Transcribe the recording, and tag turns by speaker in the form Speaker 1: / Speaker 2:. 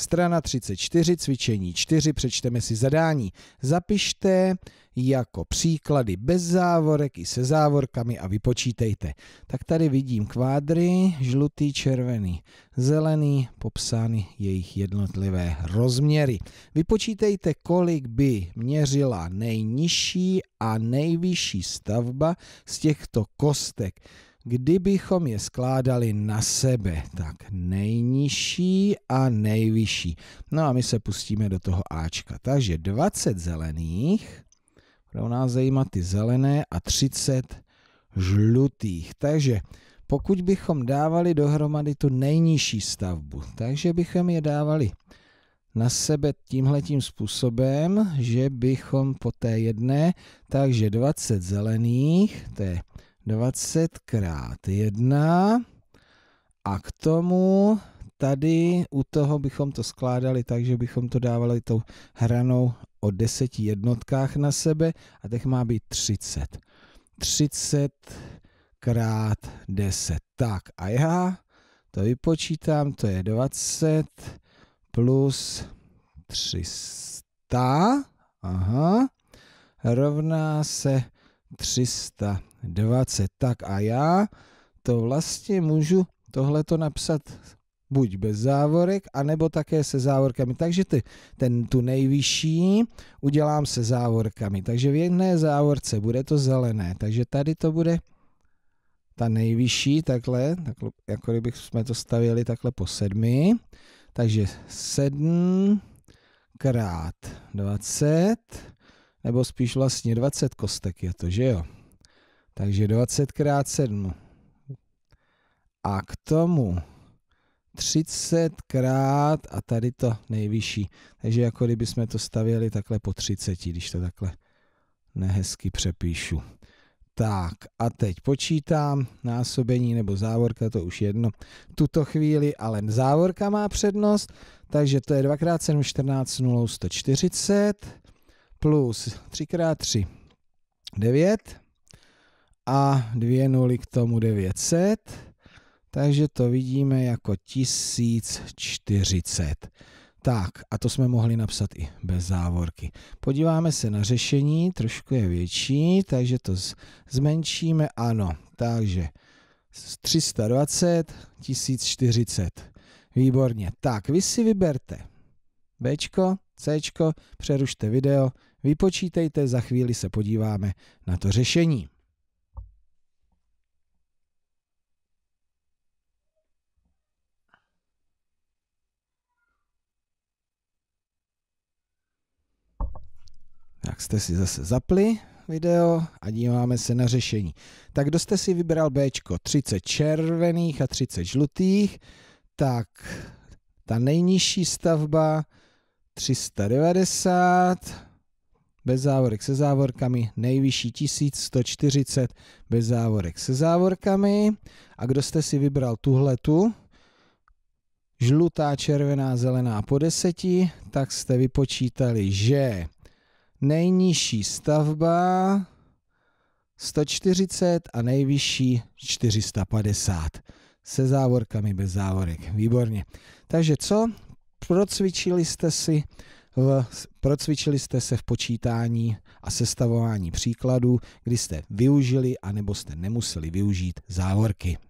Speaker 1: Strana 34, cvičení 4, přečteme si zadání. Zapište jako příklady bez závorek i se závorkami a vypočítejte. Tak tady vidím kvádry, žlutý, červený, zelený, popsány jejich jednotlivé rozměry. Vypočítejte, kolik by měřila nejnižší a nejvyšší stavba z těchto kostek kdybychom je skládali na sebe, tak nejnižší a nejvyšší. No a my se pustíme do toho Ačka. Takže 20 zelených, pro nás zajímat ty zelené a 30 žlutých. Takže pokud bychom dávali dohromady tu nejnižší stavbu, takže bychom je dávali na sebe tímhletím způsobem, že bychom po té jedné, takže 20 zelených, to je 20 krát 1 a k tomu tady u toho bychom to skládali tak, že bychom to dávali tou hranou o 10 jednotkách na sebe a těch má být 30. 30 krát 10. Tak a já to vypočítám, to je 20 plus 300, aha, rovná se 320. Tak a já to vlastně můžu tohleto napsat buď bez závorek, anebo také se závorkami. Takže ty, ten, tu nejvyšší udělám se závorkami. Takže v jedné závorce bude to zelené. Takže tady to bude ta nejvyšší, takhle, takhle jako kdybych jsme to stavili takhle po sedmi. Takže sedm krát 20 nebo spíš vlastně 20 kostek je to, že jo? Takže 20 krát 7. A k tomu 30 krát a tady to nejvyšší. Takže jako kdyby jsme to stavěli takhle po 30, když to takhle nehezky přepíšu. Tak a teď počítám násobení nebo závorka, to už jedno. Tuto chvíli ale závorka má přednost, takže to je 2x7, 14, 0, 140 plus 3x3 9 a 2 nuly k tomu 900, takže to vidíme jako 1040. Tak, a to jsme mohli napsat i bez závorky. Podíváme se na řešení, trošku je větší, takže to zmenšíme, ano. Takže 320, 1040. Výborně. Tak, vy si vyberte Bčko, Cčko, přerušte video, Vypočítejte, za chvíli se podíváme na to řešení. Tak jste si zase zapli video a díváme se na řešení. Tak kdo jste si vybral B, 30 červených a 30 žlutých, tak ta nejnižší stavba 390, bez závorek se závorkami, nejvyšší 1140 bez závorek se závorkami. A kdo jste si vybral tuhle tu žlutá, červená, zelená po deseti, tak jste vypočítali, že nejnižší stavba 140 a nejvyšší 450 se závorkami bez závorek. Výborně. Takže co? Procvičili jste si v, procvičili jste se v počítání a sestavování příkladů, kdy jste využili anebo jste nemuseli využít závorky.